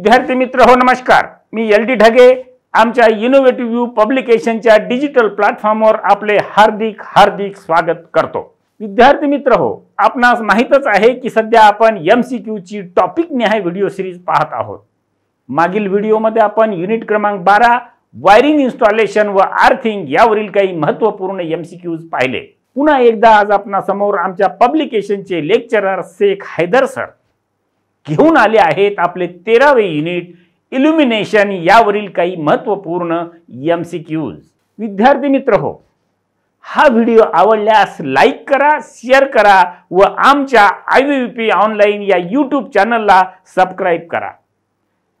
विद्यार्थी मित्र हो नमस्कार मी एल डी ढगे आमच्या इनोव्हेटिव्ह व्यू पब्लिकेशनच्या डिजिटल प्लॅटफॉर्मवर आपले हार्दिक हार्दिक स्वागत करतो विद्यार्थी मित्र हो आपणास माहीतच आहे की सध्या आपण एम सी क्यूची टॉपिक न्याय व्हिडिओ सिरीज पाहत आहोत मागील व्हिडिओमध्ये आपण युनिट क्रमांक बारा वायरिंग इन्स्टॉलेशन व आर्थिंग यावरील काही महत्त्वपूर्ण एम सी क्यूज पाहिले पुन्हा एकदा आज आपणासमोर आमच्या पब्लिकेशनचे लेक्चरर शेख हैदर सर घेऊन आले आहेत आपले तेरावे युनिट इल्युमिनेशन यावरील काही महत्त्वपूर्ण एम सी क्यूज विद्यार्थी मित्र हो हा व्हिडिओ आवडल्यास लाईक करा शेअर करा व आमच्या आय व्ही पी ऑनलाईन या यूट्यूब चॅनलला सबस्क्राईब करा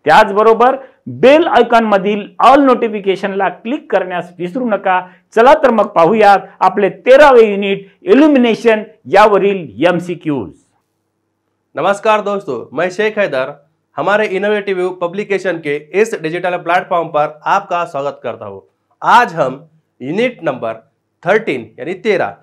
त्याचबरोबर बेल मधील ऑल नोटिफिकेशनला क्लिक करण्यास विसरू नका चला तर मग पाहूयात आपले तेरावे युनिट इल्युमिनेशन यावरील एम सी क्यूज नमस्कार दोस्तों मैं शेख हैदर हमारे इनोवेटिव पब्लिकेशन के इस डिजिटल प्लेटफॉर्म पर आपका स्वागत करता हूँ आज हम यूनिट नंबर थर्टीन यानी तेरह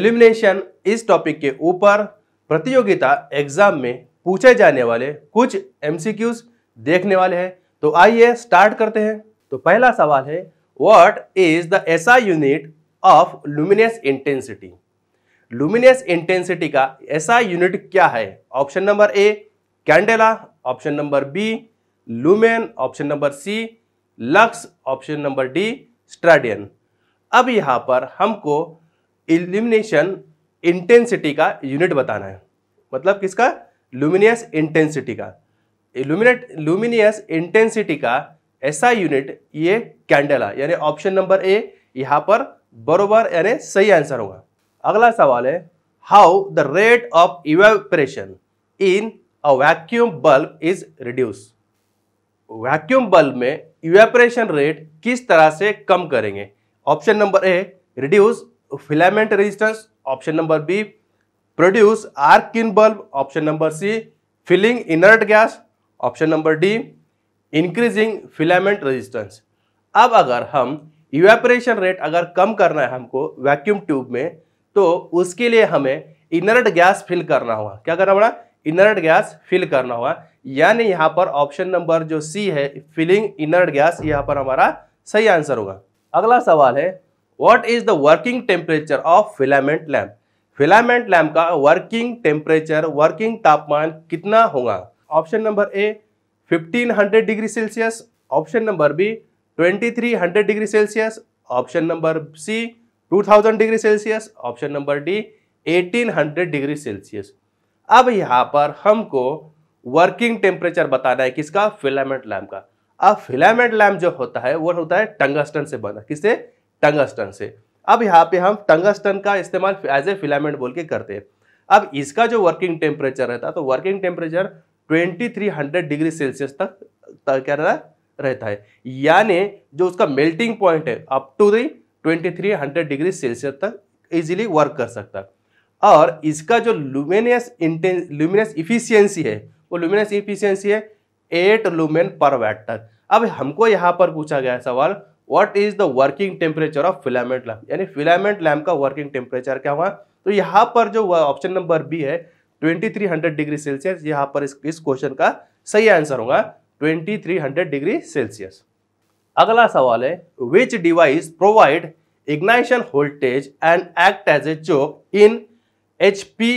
एलिमिनेशन इस टॉपिक के ऊपर प्रतियोगिता एग्जाम में पूछे जाने वाले कुछ एमसीक्यूज देखने वाले हैं तो आइए स्टार्ट करते हैं तो पहला सवाल है वॉट इज द ऐसा unit of luminous intensity luminous intensity का ऐसा यूनिट क्या है option number A candela option number B lumen option number C lux option number D steradian अब यहाँ पर हमको इल्यूमिनेशन इंटेंसिटी का यूनिट बताना है मतलब किसका लुमिनियस इंटेंसिटी का इल्यूमिनेट लुमिनियस इंटेंसिटी का ऐसा यूनिट ये कैंडेला यानी ऑप्शन नंबर ए यहाँ पर बरोबर यानी सही आंसर होगा अगला सवाल है how the rate of evaporation in a vacuum bulb is reduce vacuum bulb में इवेपरेशन रेट किस तरह से कम करेंगे option number A reduce filament resistance option number B produce arc in bulb option number C filling inert gas option number D increasing filament resistance अब अगर हम evaporation rate अगर कम करना है हमको वैक्यूम ट्यूब में तो उसके लिए हमें इनर्ट गैस फिल करना होगा क्या करना पड़ा इनर्ट गैस फिल करना होगा यानी यहाँ पर ऑप्शन नंबर जो सी है फिलिंग इनर्ट गैस यहाँ पर हमारा सही आंसर होगा अगला सवाल है what is the working temperature of filament lamp filament lamp का वर्किंग टेम्परेचर वर्किंग तापमान कितना होगा option number A 1500 degree Celsius option number B 2300 degree Celsius option number C 2000 degree Celsius option number D 1800 degree Celsius अब यहाँ पर हमको working temperature बताना है किसका फिलामेंट लैम्प का अब फिलामेंट लैम्प जो होता है वो होता है टंगस्टन से बना किससे टंगस्टन से अब यहाँ पे हम टंगस्टन का इस्तेमाल एज ए फिलामेंट बोल के करते हैं अब इसका जो वर्किंग टेम्परेचर रहता है तो वर्किंग टेम्परेचर 2300 डिग्री सेल्सियस तक क्या रहता है यानी जो उसका मेल्टिंग पॉइंट है अप टू दी 2300 डिग्री सेल्सियस तक इजीली वर्क कर सकता और इसका जो लुमिनियस इंटें लुमिनियस इफिशियंसी है वो लुमिनियस इफिशियंसी है एट लुमेन पर वैट तक अब हमको यहाँ पर पूछा गया सवाल what is the working temperature of filament lamp यानी फिलामेंट लैम्प का वर्किंग टेम्परेचर क्या हुआ तो यहाँ पर जो ऑप्शन नंबर बी है 2300 डिग्री सेल्सियस यहाँ पर इस क्वेश्चन का सही आंसर होगा 2300 डिग्री सेल्सियस अगला सवाल है which device provide ignition voltage and act as a choke in H P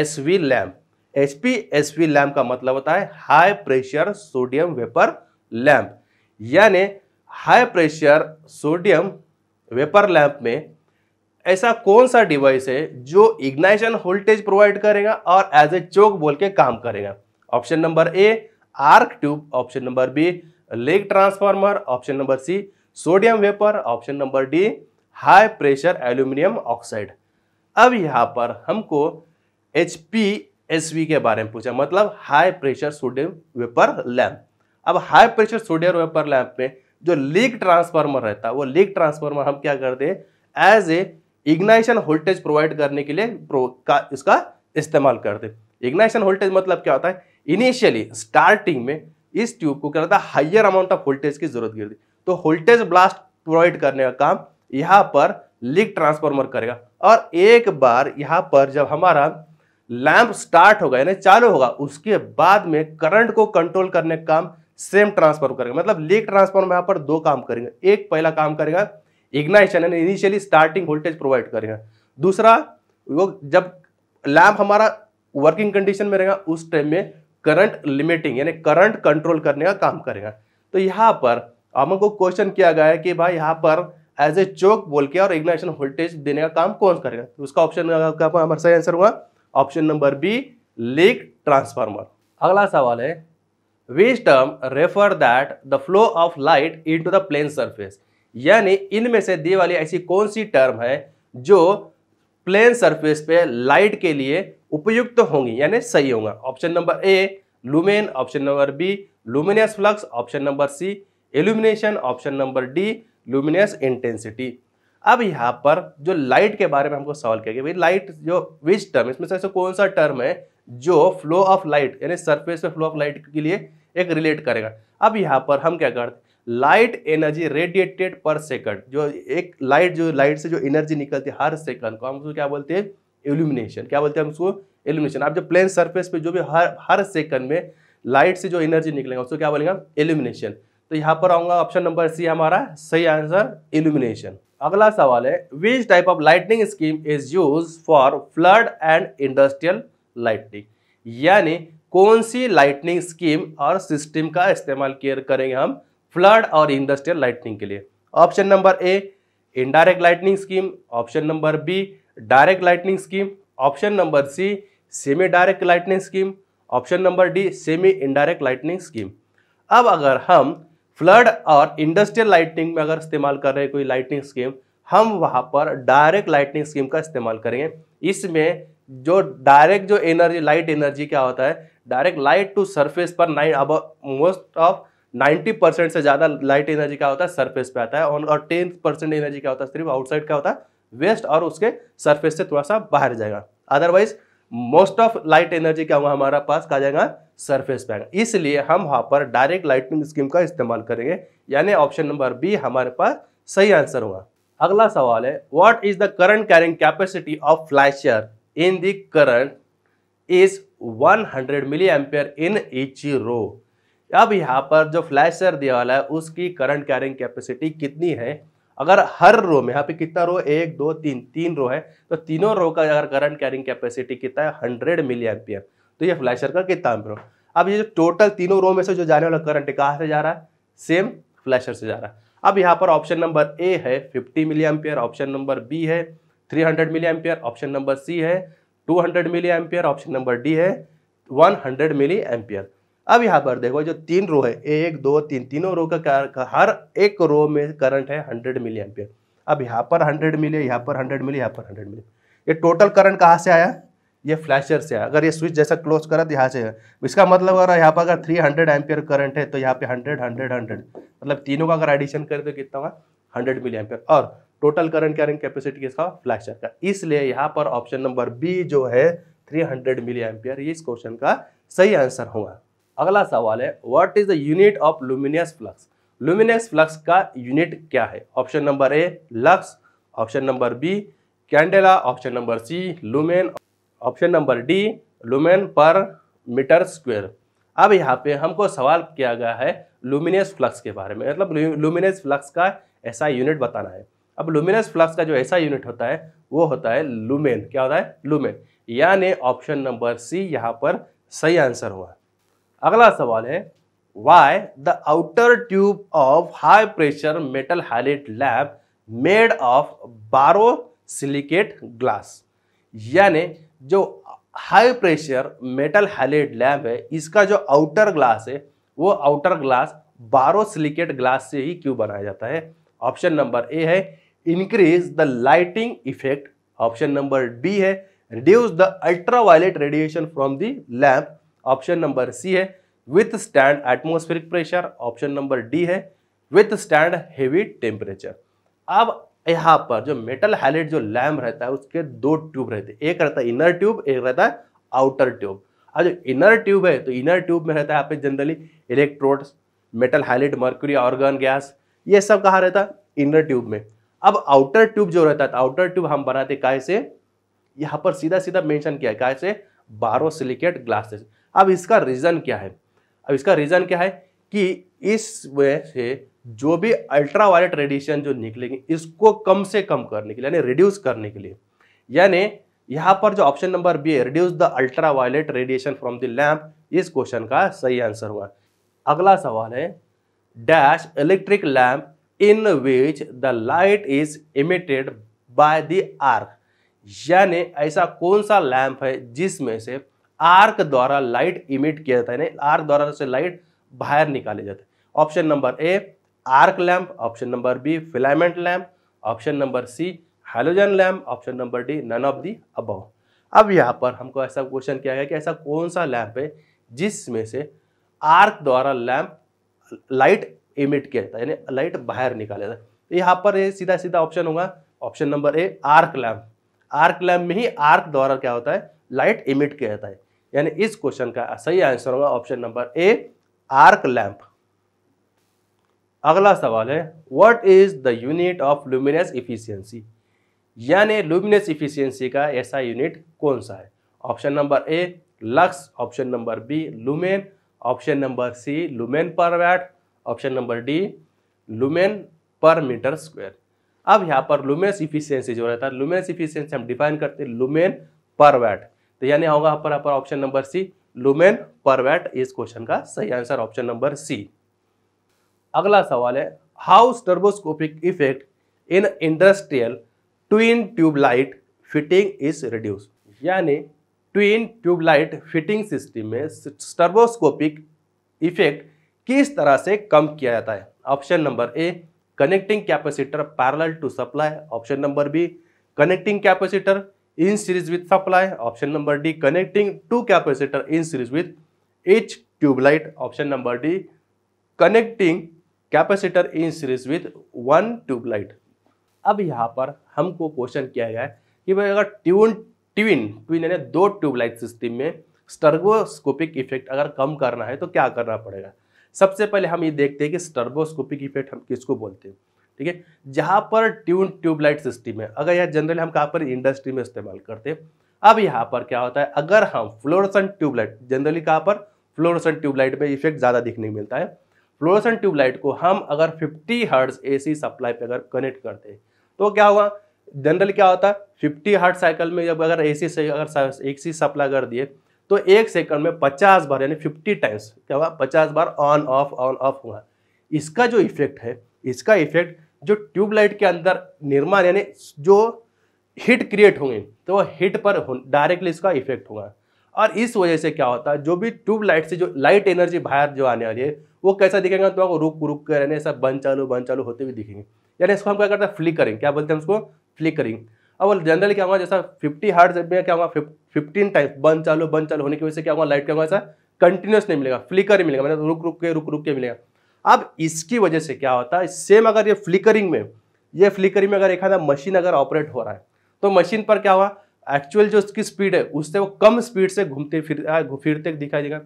S V lamp H P S V lamp का मतलब होता है high pressure sodium vapour lamp यानी high pressure sodium vapour lamp में ऐसा कौन सा device है जो इग्नाइशन वोल्टेज प्रोवाइड करेगा और एज ए चोक बोल के काम करेगा option number A arc tube option number B leak transformer option number C sodium vapour option number D high pressure aluminium oxide अब यहाँ पर हमको एच पी के बारे में पूछा मतलब high pressure sodium vapour lamp अब high pressure sodium vapour lamp में जो लीक ट्रांसफार्मर रहता है वो लीक ट्रांसफार्मर हम क्या करते हैं as a ignition voltage provide करने के लिए का इसका इस्तेमाल करते इग्नाइशन वोल्टेज मतलब क्या होता है इनिशियली स्टार्टिंग में इस ट्यूब को क्या रहता है हाइयर अमाउंट ऑफ वोल्टेज की जरूरत गिर दी तो वोल्टेज ब्लास्ट प्रोवाइड करने का काम यहाँ पर लीक ट्रांसफार्मर करेगा और एक बार यहाँ पर जब हमारा लैंप स्टार्ट होगा यानी चालू होगा उसके बाद में करंट को कंट्रोल करने का काम सेम ट्रांसफार्म करेगा मतलब लीक ट्रांसफार्मर यहाँ पर दो काम करेंगे एक पहला काम करेगा इग्नाइशन यानी इनिशियली स्टार्टिंग वोल्टेज प्रोवाइड करेगा दूसरा वो जब लैम्प हमारा वर्किंग कंडीशन में रहेगा उस टाइम में करंट लिमिटिंग यानी करंट कंट्रोल करने का काम करेगा तो यहाँ पर अमन को क्वेश्चन किया गया है कि भाई यहाँ पर एज ए चौक बोल के और इग्नाइशन वोल्टेज देने का काम कौन करेगा तो उसका ऑप्शन हमारा सही आंसर हुआ option number B leak transformer अगला सवाल है which term refer that the flow of light into the plane surface यानी इनमें से दी वाली ऐसी कौन सी टर्म है जो प्लेन सरफेस पे लाइट के लिए उपयुक्त तो होंगी यानी सही होगा option number A lumen option number B luminous flux option number C illumination option number D luminous intensity अब यहाँ पर जो लाइट के बारे में हमको सवाल किया गया भाई लाइट जो विच टर्म इसमें से ऐसा कौन सा टर्म है जो फ्लो ऑफ लाइट यानी सरफेस पे फ्लो ऑफ लाइट के लिए एक रिलेट करेगा अब यहाँ पर हम क्या करते light energy radiated per second जो एक लाइट जो लाइट से जो एनर्जी निकलती है हर सेकंड को हम उसको क्या बोलते हैं एल्यूमिनेशन क्या बोलते हैं हम उसको एल्यूमिनेशन आप जब प्लेन सरफेस पे जो भी हर हर सेकंड में लाइट से जो एनर्जी निकलेगा उसको क्या बोलेगा एल्यूमिनेशन तो यहाँ पर आऊँगा ऑप्शन नंबर सी हमारा सही आंसर एल्यूमिनेशन अगला सवाल है which type of lightning scheme is use for flood and industrial lightning यानी कौन सी लाइटनिंग स्कीम और सिस्टम का इस्तेमाल करेंगे हम फ्लड और इंडस्ट्रियल लाइटनिंग के लिए option number A indirect lightning scheme option number B direct lightning scheme option number C semi direct lightning scheme option number D semi indirect lightning scheme अब अगर हम फ्लड और इंडस्ट्रियल लाइटनिंग में अगर इस्तेमाल कर रहे हैं कोई लाइटनिंग स्कीम हम वहाँ पर डायरेक्ट लाइटनिंग स्कीम का इस्तेमाल करेंगे इसमें जो डायरेक्ट जो एनर्जी लाइट एनर्जी क्या होता है डायरेक्ट लाइट टू सरफेस पर नाइन अब मोस्ट ऑफ 90 परसेंट से ज़्यादा लाइट एनर्जी क्या होता है सरफेस पे आता है और टेन परसेंट एनर्जी क्या होता है सिर्फ आउटसाइड क्या होता है वेस्ट और उसके सरफेस से थोड़ा सा बाहर जाएगा otherwise most of light energy क्या होगा हमारा पास कहा जाएगा सरफेस पे आएगा इसलिए हम वहाँ पर डायरेक्ट लाइटनिंग स्कीम का इस्तेमाल करेंगे यानी ऑप्शन नंबर बी हमारे पास सही आंसर होगा अगला सवाल है what is the current carrying capacity of flasher in the current is 100 milli ampere in each row अब यहाँ पर जो फ्लैशर दिया वाला है उसकी करंट कैरिंग कैपेसिटी कितनी है अगर हर रो में यहाँ पे कितना रो एक दो तीन तीन रो है तो तीनों रो का अगर करंट कैरिंग कैपेसिटी कितना है हंड्रेड मिली एम्पियर तो ये फ्लैशर का कितना एम्पियर अब ये जो टोटल तीनों रो में से जो जाने वाला करंट कहाँ से जा रहा है सेम फ्लैशर से जा रहा है अब यहाँ पर ऑप्शन नंबर ए है fifty milli ampere option number B है three hundred milli ampere option number C है two hundred milli ampere option number D है वन हंड्रेड मिली एम्पियर अब यहाँ पर देखो जो तीन रो है एक दो तीन तीनों रो का, का हर एक रो में करंट है हंड्रेड मिली एम्पियर अब यहाँ पर हंड्रेड मिली यहाँ पर हंड्रेड मिले यहाँ पर हंड्रेड मिली ये टोटल करंट कहाँ से आया ये फ्लैशर से अगर ये स्विच जैसा क्लोज करा तो यहाँ से तो इसका मतलब अगर यहाँ पर अगर थ्री हंड्रेड एम्पियर करंट है तो यहाँ पे हंड्रेड हंड्रेड हंड्रेड मतलब तीनों का अगर एडिशन करें तो कितना हुआ हंड्रेड मिली एम्पियर और टोटल करंट कैरिंग कैपेसिटी किसका फ्लैशर का इसलिए यहाँ पर ऑप्शन नंबर बी जो है थ्री हंड्रेड मिली एम्पियर ये इस क्वेश्चन का सही आंसर हुआ अगला सवाल है what is the unit of luminous flux luminous flux का यूनिट क्या है option number A lux option number B candela option number C lumen option number D lumen per metre square अब यहाँ पे हमको सवाल किया गया है लुमिनियस फ्लक्स के बारे में मतलब लुमिनियस फ्लक्स का ऐसा यूनिट बताना है अब लुमिनस फ्लक्स का जो ऐसा यूनिट होता है वो होता है लुमेन क्या होता है लुमेन यानी ऑप्शन नंबर सी यहाँ पर सही आंसर हुआ अगला सवाल है why the outer tube of high pressure metal halide lamp made of borosilicate glass यानी जो high pressure metal halide lamp है इसका जो आउटर ग्लास है वो outer glass borosilicate glass से ही क्यों बनाया जाता है ऑप्शन नंबर ए है increase the lighting effect option number B है reduce the ultraviolet radiation from the lamp option number C है withstand atmospheric pressure option number D है विथ स्टैंड हेवी टेम्परेचर अब यहाँ पर जो metal Hallett जो lamp रहता है उसके दो ट्यूब रहते हैं एक रहता है इनर ट्यूब एक रहता है आउटर ट्यूब अब जो इनर ट्यूब है तो इनर ट्यूब में रहता है आप generally electrodes metal halide mercury argon gas ये सब कहाँ रहता है इनर ट्यूब में अब आउटर ट्यूब जो रहता है आउटर तो ट्यूब हम बनाते काय से यहाँ पर सीधा सीधा मेंशन किया है काय से बारो सिलिकेट ग्लासेस अब इसका रीज़न क्या है अब इसका रीज़न क्या है कि इस वजह से जो भी अल्ट्रा वायलेट रेडिएशन जो निकलेंगे इसको कम से कम करने के लिए यानी रिड्यूस करने के लिए यानी यहाँ पर जो ऑप्शन नंबर बी है reduce the ultraviolet radiation from the lamp इस क्वेश्चन का सही आंसर हुआ अगला सवाल है dash electric lamp in which the light is emitted by the arc यानी ऐसा कौन सा लैम्प है जिसमें से आर्क द्वारा लाइट इमिट किया जाता है यानी आर्क द्वारा से लाइट बाहर निकाले जाते हैं option number A arc lamp option number B filament lamp option number C halogen lamp option number D none of the above अब यहाँ पर हमको ऐसा क्वेश्चन किया गया कि ऐसा कौन सा लैम्प है जिसमें से आर्क द्वारा लैम्प लाइट इमिट किया जाता है यानी लाइट बाहर निकाले जाता है तो यहाँ पर ये सीधा सीधा ऑप्शन होगा option number A arc lamp arc lamp में ही आर्क द्वारा क्या होता है लाइट इमिट किया जाता है यानी इस क्वेश्चन का सही आंसर होगा option number A arc lamp अगला सवाल है what is the unit of luminous efficiency यानी लुमिनस इफिशियंसी का ऐसा यूनिट कौन सा है option number A lux option number B lumen option number C lumen per watt option number D lumen per metre square अब यहाँ पर लुमेस efficiency जो रहता है लुमेस इफिशियंसी हम डिफाइन करते हैं लुमेन पर वैट तो यानी होगा यहाँ पर यहाँ पर option number C lumen per watt इस क्वेश्चन का सही आंसर ऑप्शन नंबर सी अगला सवाल है how's stroboscopic effect in industrial twin tubelight fitting is reduce यानी ट्विन ट्यूबलाइट फिटिंग सिस्टम में टर्बोस्कोपिक इफेक्ट किस तरह से कम किया जाता है option number A connecting capacitor parallel to supply option number B connecting capacitor in series with supply option number D connecting two capacitor in series with each tubelight option number D connecting capacitor in series with one tubelight अब यहाँ पर हमको question किया गया है कि भाई अगर ट्यून ट्विन ट्विन यानी दो ट्यूबलाइट सिस्टम में स्टर्गोस्कोपिक इफेक्ट अगर कम करना है तो क्या करना पड़ेगा सबसे पहले हम ये देखते हैं कि स्टर्गोस्कोपिक इफेक्ट हम किसको बोलते हैं ठीक है जहाँ पर ट्यून ट्यूबलाइट सिस्टम है अगर यह जनरली हम कहाँ पर इंडस्ट्री में इस्तेमाल करते हैं अब यहाँ पर क्या होता है अगर हम फ्लोरसन ट्यूबलाइट जनरली कहाँ पर फ्लोरसन ट्यूबलाइट में इफेक्ट ज़्यादा देखने को मिलता है फ्लोरसन ट्यूबलाइट को हम अगर 50 हर्ट्स एसी सप्लाई पे अगर कनेक्ट करते हैं तो क्या हुआ जनरली क्या होता है फिफ्टी हर्ट साइकिल में जब अगर ए सी से अगर ए सी सप्लाई कर दिए तो एक सेकंड में पचास बार यानी फिफ्टी टाइम्स क्या हुआ पचास बार ऑन ऑफ ऑन ऑफ हुआ इसका जो इफेक्ट है इसका इफेक्ट जो ट्यूबलाइट के अंदर निर्माण यानी जो हिट क्रिएट होंगे तो वह हिट पर डायरेक्टली इसका इफेक्ट होगा और इस वजह से क्या होता है जो भी ट्यूबलाइट से जो लाइट एनर्जी बाहर जो आने वाली है वो कैसा दिखेगा तो आपको रुक रुक कर यानी सब बंद चालू बंद चालू होते हुए दिखेंगे यानी इसको हम क्या करते हैं फ्लिकरिंग क्या बोलते हैं उसको फ्लिकरिंग अब वो जनरली क्या होगा जैसा फिफ्टी हार्ट जब क्या होगा फिफ्टीन टाइम्स बंद चालू बंद चालू होने की वजह से क्या होगा लाइट क्या होगा ऐसा कंटिन्यूस नहीं मिलेगा फ्लिकर ही मिलेगा मतलब रुक रुक के रुक रुक के मिलेगा अब इसकी वजह से क्या होता है सेम अगर ये फ्लिकरिंग में ये फ्लिकरिंग में अगर एखादा मशीन अगर ऑपरेट हो रहा है तो मशीन पर क्या हुआ एक्चुअल जो उसकी स्पीड है उससे वो कम स्पीड से घूमते फिर फिरते दिखाई देगा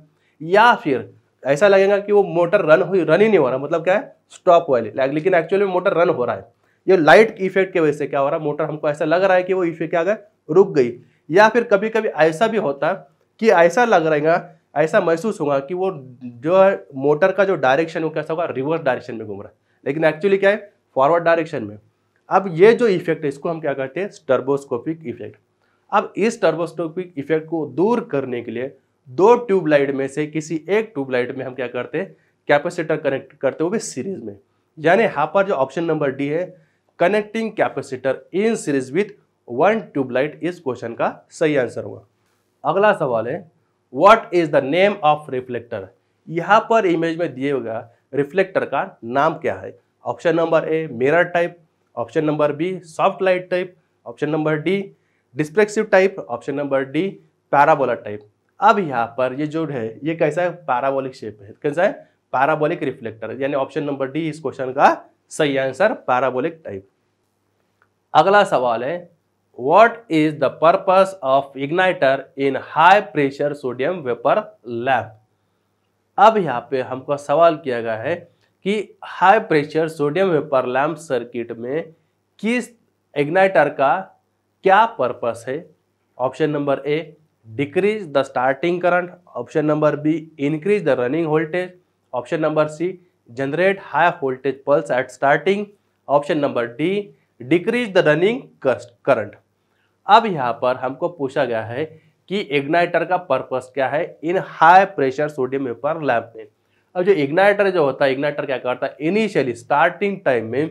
या फिर ऐसा लगेगा कि वो मोटर रन हुई रन ही नहीं हो रहा मतलब क्या है स्टॉप वाले लेकिन एक्चुअली मोटर रन हो रहा है ये लाइट इफेक्ट की वजह से क्या हो रहा है मोटर हमको ऐसा लग रहा है कि वो इफेक्ट क्या गया रुक गई या फिर कभी कभी ऐसा भी होता है कि ऐसा लग रहेगा ऐसा महसूस होगा कि वो जो है मोटर का जो डायरेक्शन वो कैसा होगा रिवर्स डायरेक्शन में घूम रहा है लेकिन एक्चुअली क्या है फॉरवर्ड डायरेक्शन में अब ये जो इफेक्ट है इसको हम क्या कहते हैं टर्बोस्कोपिक इफेक्ट अब इस टर्बोस्कोपिक इफेक्ट को दूर करने के लिए दो ट्यूबलाइट में से किसी एक ट्यूबलाइट में हम क्या करते हैं कैपेसिटर कनेक्ट करते हुए सीरीज में यानी यहाँ पर जो ऑप्शन नंबर डी है connecting capacitor in series with one tubelight इस क्वेश्चन का सही आंसर होगा अगला सवाल है what is the name of reflector यहाँ पर इमेज में दिए होगा रिफ्लेक्टर का नाम क्या है option number A mirror type option number B soft light type option number D dispersive type option number D parabola type अब यहाँ पर ये जो है ये कैसा है पैराबोलिक शेप है कैसा है पैराबोलिक रिफ्लेक्टर यानी ऑप्शन नंबर डी इस क्वेश्चन का सही आंसर पैराबोलिक टाइप अगला सवाल है what is the purpose of igniter in high pressure sodium vapor lamp अब यहाँ पे हमको सवाल किया गया है कि high pressure sodium vapour lamp circuit में किस इग्नाइटर का क्या पर्पस है option number A decrease the starting current option number B increase the running voltage option number C generate high voltage pulse at starting option number D decrease the running current अब यहाँ पर हमको पूछा गया है कि igniter का purpose क्या है इन high pressure sodium vapour lamp में अब जो इग्नाइटर जो होता है इग्नाइटर क्या करता है इनिशियली स्टार्टिंग टाइम में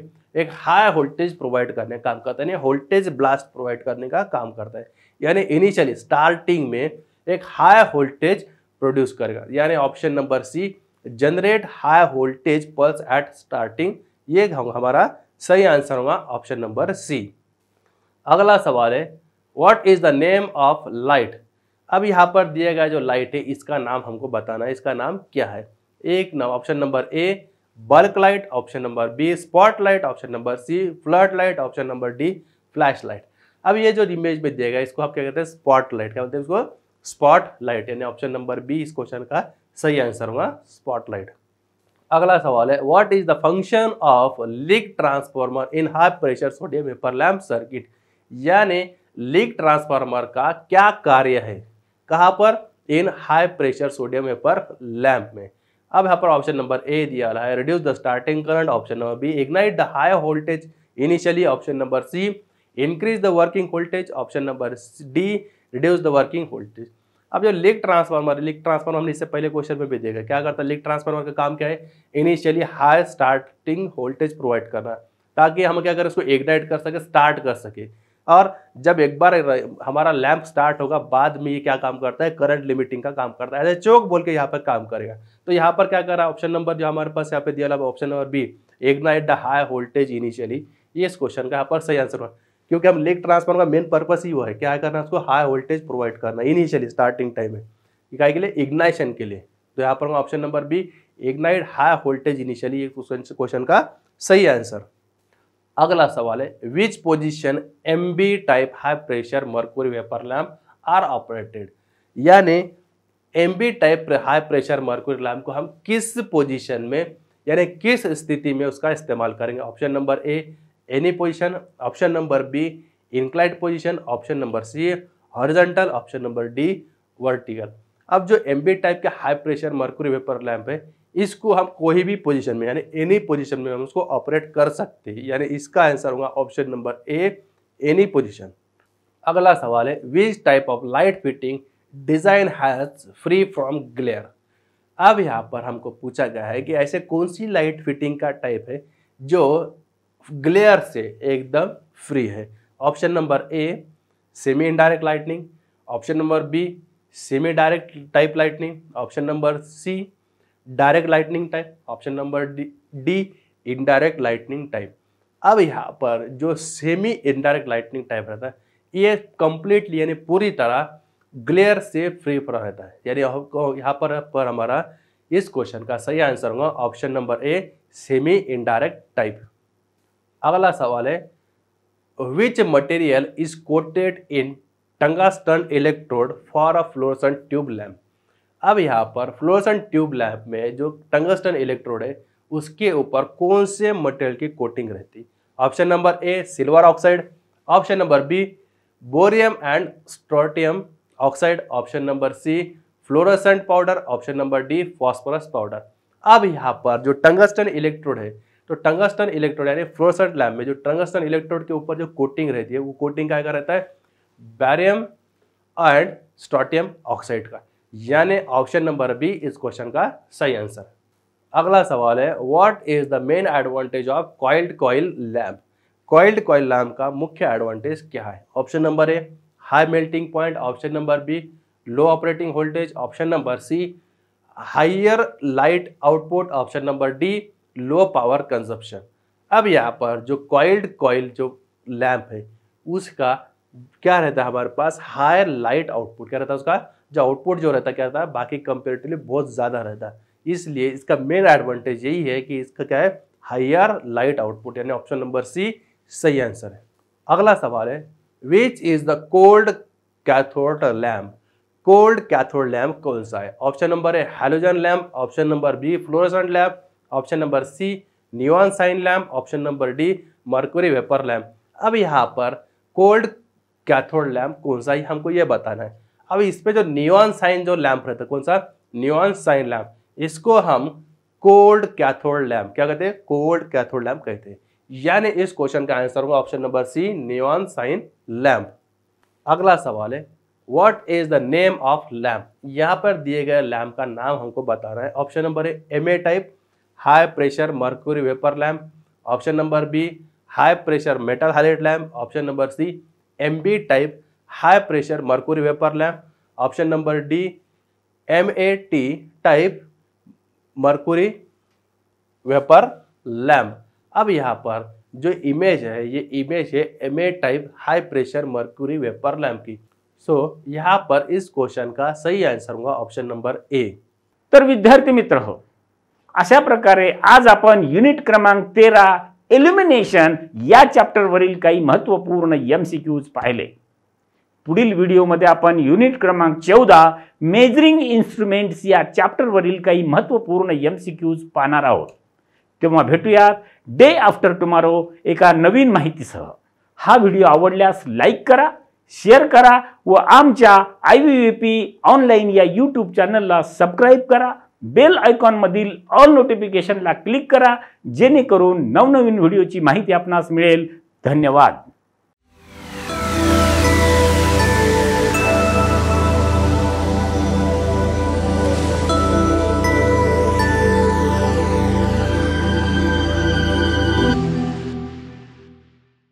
एक हाई वोल्टेज प्रोवाइड करने का काम करता है यानी वोल्टेज ब्लास्ट प्रोवाइड करने का काम करता है यानी इनिशियली स्टार्टिंग में एक हाई वोल्टेज प्रोड्यूस करेगा यानी option number C generate high voltage pulse at starting ये हमारा सही आंसर होगा ऑप्शन नंबर सी अगला सवाल है what is the name of light अब यहाँ पर दिया गया जो लाइट है इसका नाम हमको बताना है इसका नाम क्या है एक option number A bulb light option number B spot light option number C flood light option number D flash light अब ये जो इमेज में दिया गया इसको आप क्या कहते हैं स्पॉट लाइट क्या बोलते हैं इसको स्पॉट लाइट यानी ऑप्शन नंबर बी इस क्वेश्चन का सही आंसर होगा स्पॉट लाइट अगला सवाल है what is the function of leak transformer in high pressure sodium vapour lamp circuit यानी लीक ट्रांसफार्मर का क्या कार्य है कहाँ पर इन high pressure sodium vapour lamp में अब यहाँ पर ऑप्शन नंबर ए दिया है reduce the starting current option number B ignite the high voltage initially option number C increase the working voltage option number D reduce the working voltage अब जो leak transformer leak transformer हमने इससे पहले question में भी देखा क्या करता है लीक ट्रांसफार्मर का काम क्या है initially high starting voltage provide करना ताकि हम क्या करें उसको इग्नाइट कर सके स्टार्ट कर सके और जब एक बार हमारा लैंप स्टार्ट होगा बाद में ये क्या काम करता है करंट लिमिटिंग का काम करता है ऐसे चौक बोल के यहाँ पर काम करेगा तो यहाँ पर क्या कर रहा है ऑप्शन नंबर जो हमारे पास यहाँ पे दिया option number B ignite the high voltage initially ये इस क्वेश्चन का यहाँ पर सही आंसर होगा क्योंकि हम लेक ट्रांसफॉर्म का मेन पर्पस ही वो है क्या करना उसको हाई वोल्टेज प्रोवाइड करना इनिशियली स्टार्टिंग टाइम में क्या के लिए इग्नाइशन के लिए तो यहाँ पर option number B ignite high voltage initially question का सही आंसर अगला सवाल है which position M B type high pressure mercury vapour lamp are operated यानी M B type high pressure mercury lamp को हम किस पोजिशन में यानी किस स्थिति में उसका इस्तेमाल करेंगे option number A any position option number B inclined position option number C horizontal option number D vertical अब जो एम बी टाइप के high pressure mercury vapour lamp है इसको हम कोई भी पोजीशन में यानी एनी पोजीशन में हम उसको ऑपरेट कर सकते हैं यानी इसका आंसर होगा option number A any position अगला सवाल है which type of light fitting design has free from glare अब यहाँ पर हमको पूछा गया है कि ऐसे कौन सी लाइट फिटिंग का टाइप है जो ग्लेयर से एकदम फ्री है option number A semi indirect lightning option number B semi direct type lightning option number C direct lightning type option number D indirect lightning type अब यहाँ पर जो सेमी इनडायरेक्ट लाइटनिंग टाइप रहता है ये कंप्लीटली यानी पूरी तरह ग्लेयर से फ्री पर रहता है यानी यहाँ पर पर हमारा इस क्वेश्चन का सही आंसर होगा option number A semi indirect type अगला सवाल है which material is coated in tungsten electrode for a fluorescent tube lamp अब यहाँ पर फ्लोरसेंट ट्यूब लैब में जो टंगस्टन इलेक्ट्रोड है उसके ऊपर कौन से मटेरियल की कोटिंग रहती option number A silver oxide option number B barium and strontium oxide option number C fluorescent powder option number D phosphorus powder अब यहाँ पर जो टंगस्टन इलेक्ट्रोड है तो टंगस्टन इलेक्ट्रोड यानी फ्लोरोसेंट लैब में जो टंगस्टन इलेक्ट्रोड के ऊपर जो कोटिंग रहती है वो कोटिंग का रहता है बैरियम एंड स्ट्रोटियम ऑक्साइड का यानी ऑप्शन नंबर बी इस क्वेश्चन का सही आंसर अगला सवाल है what is the main advantage of coiled coil lamp coiled coil lamp का मुख्य एडवांटेज क्या है option number A high melting point option number B low operating voltage option number C higher light output option number D low power consumption अब यहाँ पर जो coiled coil जो lamp है उसका क्या रहता है हमारे पास हायर लाइट आउटपुट क्या रहता है उसका जो आउटपुट जो रहता क्या रहता है बाकी कंपेरेटिवली बहुत ज़्यादा रहता है इसलिए इसका मेन एडवांटेज यही है कि इसका क्या है हाइयर लाइट आउटपुट यानी ऑप्शन नंबर सी सही आंसर है अगला सवाल है which is the cold cathode lamp cold cathode lamp कौन सा है ऑप्शन नंबर है halogen lamp option number B fluorescent lamp option number C neon sign lamp option number D mercury vapour lamp अब यहाँ पर कोल्ड कैथोड लैम्प कौन सा है हमको ये बताना है अब इस पर जो नियॉन साइन जो लैम्प रहता है कौन सा नियॉन साइन लैम्प इसको हम कोल्ड कैथोड लैम्प क्या कहते हैं कोल्ड कैथोड लैम्प कहते हैं यानी इस क्वेश्चन का आंसर होगा option number C neon sign lamp अगला सवाल है what is the name of lamp यहाँ पर दिए गए लैम्प का नाम हमको बताना है option number A M A type high pressure mercury vapour lamp option number B high pressure metal halide lamp option number C M B type high pressure high vapour lamp option number D M A T type mercury vapour lamp अब यहाँ पर जो image है ये image है M A type high pressure mercury vapour lamp की so so, यहाँ पर इस क्वेश्चन का सही आंसर होगा ऑप्शन नंबर ए तो विद्यार्थी मित्र हो अशा प्रकारे आज अपन युनिट क्रमांक तेरा एल्युमिनेशन या चॅप्टरवरील काही महत्त्वपूर्ण एम सी क्यूज पाहिले पुढील व्हिडिओमध्ये आपण युनिट क्रमांक चौदा मेजरिंग इन्स्ट्रुमेंट्स या चॅप्टरवरील काही महत्त्वपूर्ण एम सी क्यूज पाहणार आहोत तेव्हा भेटूयात डे आफ्टर टुमारो एका नवीन माहितीसह हा व्हिडिओ आवडल्यास लाईक करा शेअर करा व आमच्या आय व्ही पी ऑनलाईन या यूट्यूब चॅनलला सबस्क्राईब करा बेल आयकॉनमधील ऑल नोटिफिकेशनला क्लिक करा जेणेकरून नवनवीन व्हिडिओची माहिती आपणास मिळेल धन्यवाद